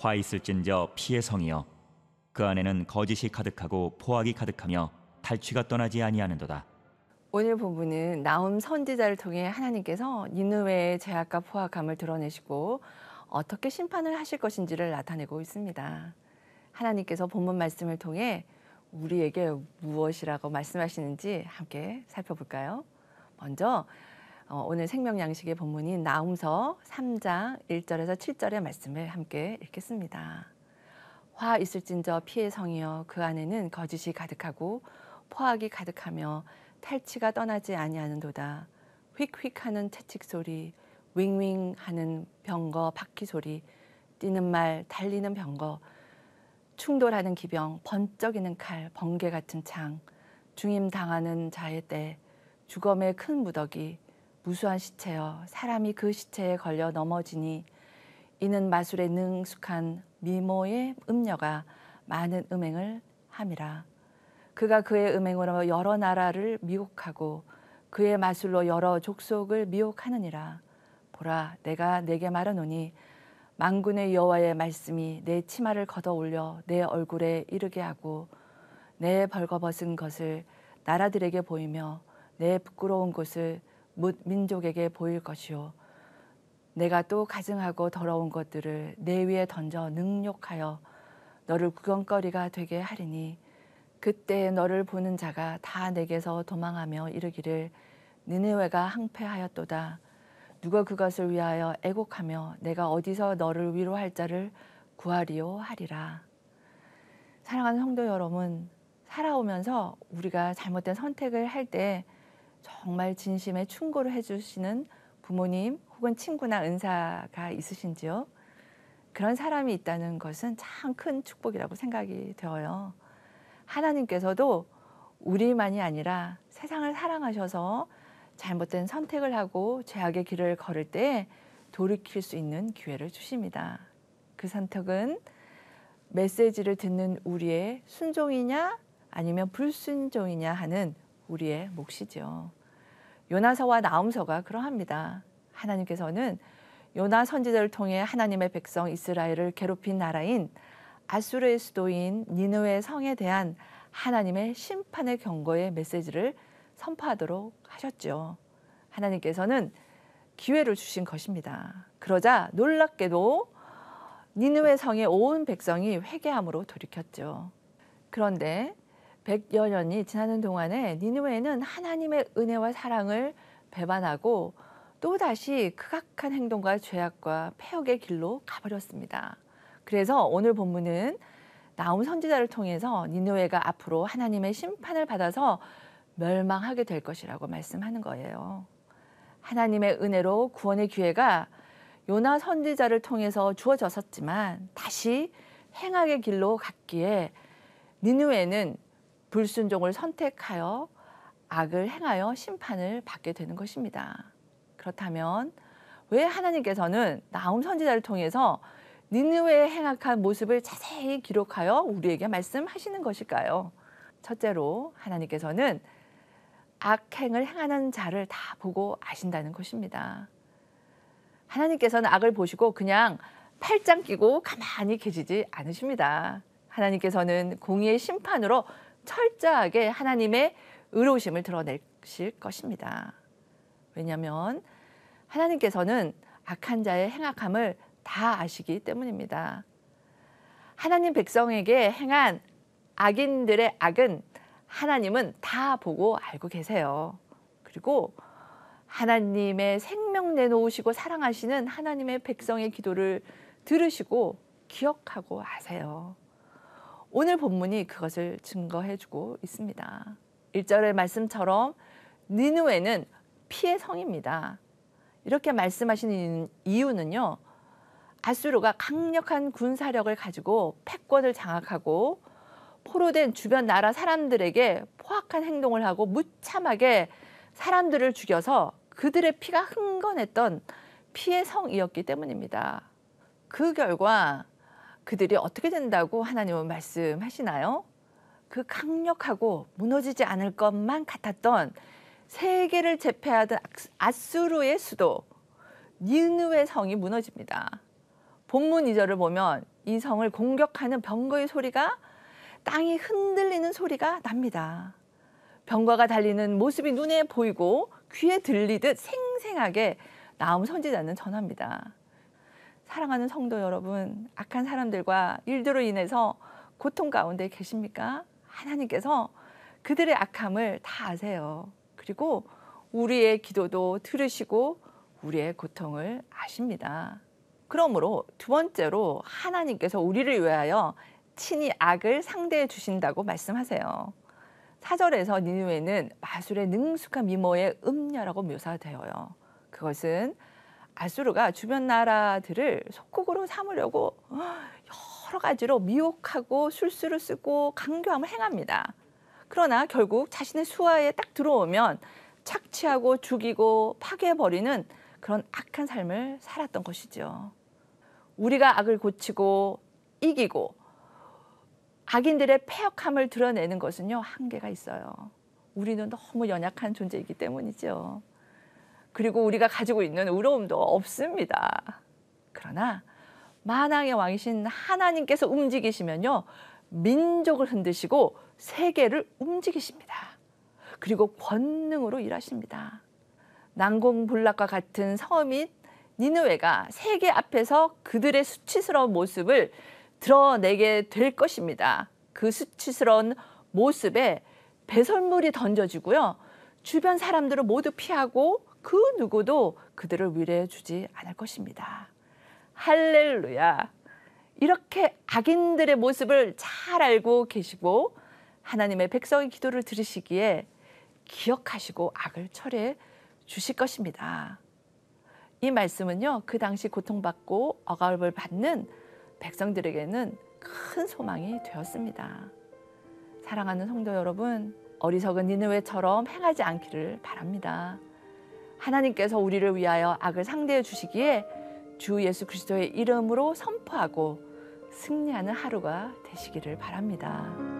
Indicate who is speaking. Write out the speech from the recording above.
Speaker 1: 화 있을진저 피의 성이여 그 안에는 거짓이 가득하고 포악이 가득하며 탈취가 떠나지 아니하는도다. 오늘 본문은 나움 선지자를 통해 하나님께서 니느웨의 죄악과 포악함을 드러내시고 어떻게 심판을 하실 것인지를 나타내고 있습니다. 하나님께서 본문 말씀을 통해 우리에게 무엇이라고 말씀하시는지 함께 살펴볼까요? 먼저 어, 오늘 생명양식의 본문인 나움서 3장 1절에서 7절의 말씀을 함께 읽겠습니다. 화 있을진저 피해 성이여 그 안에는 거짓이 가득하고 포악이 가득하며 탈취가 떠나지 아니하는도다. 휙휙하는 채찍 소리, 윙윙하는 병거 바퀴 소리, 뛰는 말, 달리는 병거, 충돌하는 기병, 번쩍이는 칼, 번개 같은 창, 중임 당하는 자의 때, 주검의 큰 무더기, 무수한 시체여 사람이 그 시체에 걸려 넘어지니 이는 마술에 능숙한 미모의 음녀가 많은 음행을 함이라. 그가 그의 음행으로 여러 나라를 미혹하고 그의 마술로 여러 족속을 미혹하느니라. 보라, 내가 내게 말하노니 망군의 여호와의 말씀이 내 치마를 걷어 올려 내 얼굴에 이르게 하고 내 벌거벗은 것을 나라들에게 보이며 내 부끄러운 것을 민족에게 보일 것이요 내가 또 가증하고 더러운 것들을 내 위에 던져 능욕하여 너를 구경거리가 되게 하리니 그때 너를 보는 자가 다 내게서 도망하며 이르기를 니네웨가 항패하였도다 누가 그것을 위하여 애곡하며 내가 어디서 너를 위로할 자를 구하리요 하리라. 사랑하는 성도 여러분, 살아오면서 우리가 잘못된 선택을 할때 정말 진심에 충고를 해주시는 부모님 혹은 친구나 은사가 있으신지요? 그런 사람이 있다는 것은 참 큰 축복이라고 생각이 되어요. 하나님께서도 우리만이 아니라 세상을 사랑하셔서 잘못된 선택을 하고 죄악의 길을 걸을 때 돌이킬 수 있는 기회를 주십니다. 그 선택은 메시지를 듣는 우리의 순종이냐 아니면 불순종이냐 하는 우리의 몫이죠. 요나서와 나음서가 그러합니다. 하나님께서는 요나 선지자를 통해 하나님의 백성 이스라엘을 괴롭힌 나라인 아수르의 수도인 니느웨 성에 대한 하나님의 심판의 경고의 메시지를 선포하도록 하셨죠. 하나님께서는 기회를 주신 것입니다. 그러자 놀랍게도 니느웨 성의 온 백성이 회개함으로 돌이켰죠. 그런데 1 0 0여 년이 지나는 동안에 니누에는 하나님의 은혜와 사랑을 배반하고 또다시 극악한 행동과 죄악과 폐역의 길로 가버렸습니다. 그래서 오늘 본문은 나온 선지자를 통해서 니누에가 앞으로 하나님의 심판을 받아서 멸망하게 될 것이라고 말씀하는 거예요. 하나님의 은혜로 구원의 기회가 요나 선지자를 통해서 주어졌었지만 다시 행악의 길로 갔기에 니누에는 불순종을 선택하여 악을 행하여 심판을 받게 되는 것입니다. 그렇다면 왜 하나님께서는 나움 선지자를 통해서 니느웨의 행악한 모습을 자세히 기록하여 우리에게 말씀하시는 것일까요? 첫째로 하나님께서는 악행을 행하는 자를 다 보고 아신다는 것입니다. 하나님께서는 악을 보시고 그냥 팔짱 끼고 가만히 계시지 않으십니다. 하나님께서는 공의의 심판으로 철저하게 하나님의 의로우심을 드러내실 것입니다. 왜냐하면 하나님께서는 악한 자의 행악함을 다 아시기 때문입니다. 하나님 백성에게 행한 악인들의 악은 하나님은 다 보고 알고 계세요. 그리고 하나님의 생명 내놓으시고 사랑하시는 하나님의 백성의 기도를 들으시고 기억하고 아세요. 오늘 본문이 그것을 증거해주고 있습니다. 1절의 말씀처럼 니누에는 피의 성입니다. 이렇게 말씀하시는 이유는요. 아수르가 강력한 군사력을 가지고 패권을 장악하고 포로된 주변 나라 사람들에게 포악한 행동을 하고 무참하게 사람들을 죽여서 그들의 피가 흥건했던 피의 성이었기 때문입니다. 그 결과 그들이 어떻게 된다고 하나님은 말씀하시나요? 그 강력하고 무너지지 않을 것만 같았던 세계를 제패하던 아수르의 수도 니느웨 성이 무너집니다. 본문 2절을 보면 이 성을 공격하는 병거의 소리가 땅이 흔들리는 소리가 납니다. 병과가 달리는 모습이 눈에 보이고 귀에 들리듯 생생하게 나음 선지자는 전합니다. 사랑하는 성도 여러분, 악한 사람들과 일들로 인해서 고통 가운데 계십니까? 하나님께서 그들의 악함을 다 아세요. 그리고 우리의 기도도 들으시고 우리의 고통을 아십니다. 그러므로 두 번째로 하나님께서 우리를 위하여 친히 악을 상대해 주신다고 말씀하세요. 사절에서 니누에는 마술의 능숙한 미모의 음녀라고 묘사되어요. 그것은 아수르가 주변 나라들을 속국으로 삼으려고 어, 여러 가지로 미혹하고 술수를 쓰고 강교함을 행합니다. 그러나 결국 자신의 수하에 딱 들어오면 착취하고 죽이고 파괴해버리는 그런 악한 삶을 살았던 것이죠. 우리가 악을 고치고 이기고 악인들의 폐역함을 드러내는 것은요, 한계가 있어요. 우리는 너무 연약한 존재이기 때문이죠. 그리고 우리가 가지고 있는 의로움도 없습니다. 그러나 만왕의 왕이신 하나님께서 움직이시면요. 민족을 흔드시고 세계를 움직이십니다. 그리고 권능으로 일하십니다. 난공불락과 같은 섬인 니느웨가 세계 앞에서 그들의 수치스러운 모습을 드러내게 될 것입니다. 그 수치스러운 모습에 배설물이 던져지고요. 주변 사람들을 모두 피하고 그 누구도 그들을 위로해 주지 않을 것입니다. 할렐루야. 이렇게 악인들의 모습을 잘 알고 계시고 하나님의 백성의 기도를 들으시기에 기억하시고 악을 철해 주실 것입니다. 이 말씀은요, 그 당시 고통받고 억압을 받는 백성들에게는 큰 소망이 되었습니다. 사랑하는 성도 여러분, 어리석은 니느웨처럼 행하지 않기를 바랍니다. 하나님께서 우리를 위하여 악을 상대해 주시기에 주 예수 그리스도의 이름으로 선포하고 승리하는 하루가 되시기를 바랍니다.